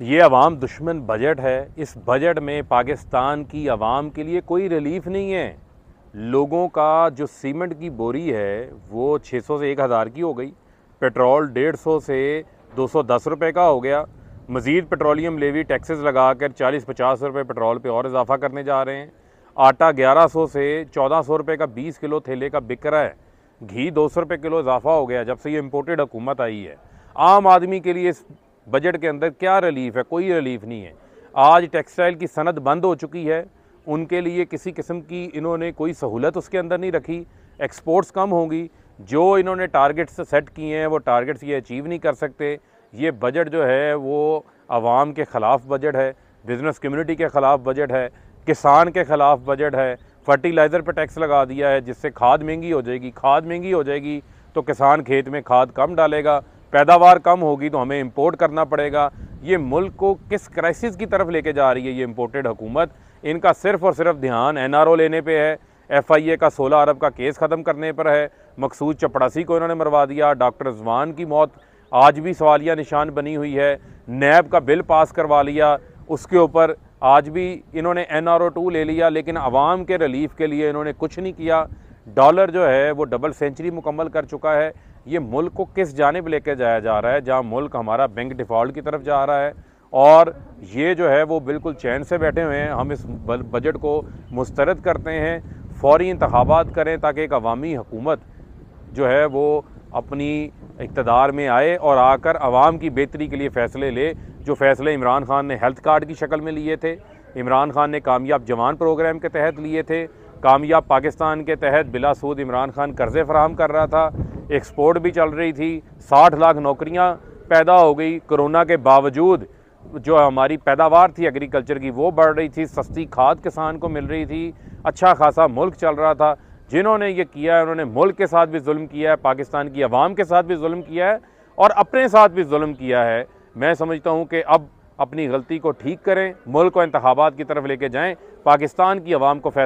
ये अवाम दुश्मन बजट है इस बजट में पाकिस्तान की आवाम के लिए कोई रिलीफ नहीं है लोगों का जो सीमेंट की बोरी है वो 600 से 1000 की हो गई पेट्रोल 150 से 210 रुपए का हो गया मज़ीद पेट्रोलियम लेवी टैक्सेस लगा कर चालीस पचास रुपये पेट्रोल पे और इजाफा करने जा रहे हैं आटा 1100 से 1400 रुपए का 20 किलो थैले का बिक रहा है घी 200 रुपए किलो इजाफा हो गया जब से ये इम्पोर्टेड हुकूमत आई है आम आदमी के लिए इस बजट के अंदर क्या रिलीफ है कोई रिलीफ नहीं है आज टेक्सटाइल की सनत बंद हो चुकी है उनके लिए किसी किस्म की इन्होंने कोई सहूलत उसके अंदर नहीं रखी एक्सपोर्ट्स कम होंगी जो इन्होंने टारगेट्स सेट किए हैं वो टारगेट्स ये अचीव नहीं कर सकते ये बजट जो है वो आवाम के ख़िलाफ़ बजट है बिज़नेस कम्युनिटी के ख़िलाफ़ बजट है किसान के ख़िलाफ़ बजट है फर्टिलाइज़र पर टैक्स लगा दिया है जिससे खाद महंगी हो जाएगी खाद महंगी हो जाएगी तो किसान खेत में खाद कम डालेगा पैदावार कम होगी तो हमें इम्पोर्ट करना पड़ेगा ये मुल्क को किस क्राइसिस की तरफ लेके जा रही है ये इम्पोर्टेड हुकूमत इनका सिर्फ और सिर्फ ध्यान एन लेने पर है एफ़ आई ए का सोलह अरब का केस ख़त्म करने पर है मकसूद चपड़ासी को इन्होंने मरवा दिया डॉक्टर जवान की मौत आज भी सवालिया निशान बनी हुई है नैब का बिल पास करवा लिया उसके ऊपर आज भी इन्होंने एन आर ओ टू ले लिया लेकिन आवाम के रिलीफ के लिए इन्होंने कुछ नहीं किया डॉलर जो है वो डबल सेंचुरी मुकम्मल कर चुका है ये मुल्क को किस जानब लेके जाया जा रहा है जहाँ मुल्क हमारा बैंक डिफ़ॉल्ट की तरफ जा रहा है और ये जो है वो बिल्कुल चैन से बैठे हुए हैं हम इस बजट को मुस्तरद करते हैं फौरी इंतबात करें ताकि एक अवामी हुकूमत जो है वो अपनी इकतदार में आए और आकर आवाम की बेहतरी के लिए फ़ैसले ले जो फ़ैसले इमरान ख़ान ने हेल्थ कार्ड की शक्ल में लिए थे इमरान ख़ान ने कामयाब जवान प्रोग्राम के तहत लिए थे कामयाब पाकिस्तान के तहत बिलासूद इमरान खान कर्ज़े फ़राहम कर रहा था एक्सपोर्ट भी चल रही थी साठ लाख नौकरियाँ पैदा हो गई कोरोना के बावजूद जो हमारी पैदावार थी एग्रीकल्चर की वो बढ़ रही थी सस्ती खाद किसान को मिल रही थी अच्छा खासा मुल्क चल रहा था जिन्होंने ये किया है उन्होंने मुल्क के साथ भी जुल्म किया है पाकिस्तान की आवाम के साथ भी जुल्म किया है और अपने साथ भी जुल्म किया है मैं समझता हूँ कि अब अपनी गलती को ठीक करें मुल्क को इंतबात की तरफ लेके जाएं पाकिस्तान की आवाम को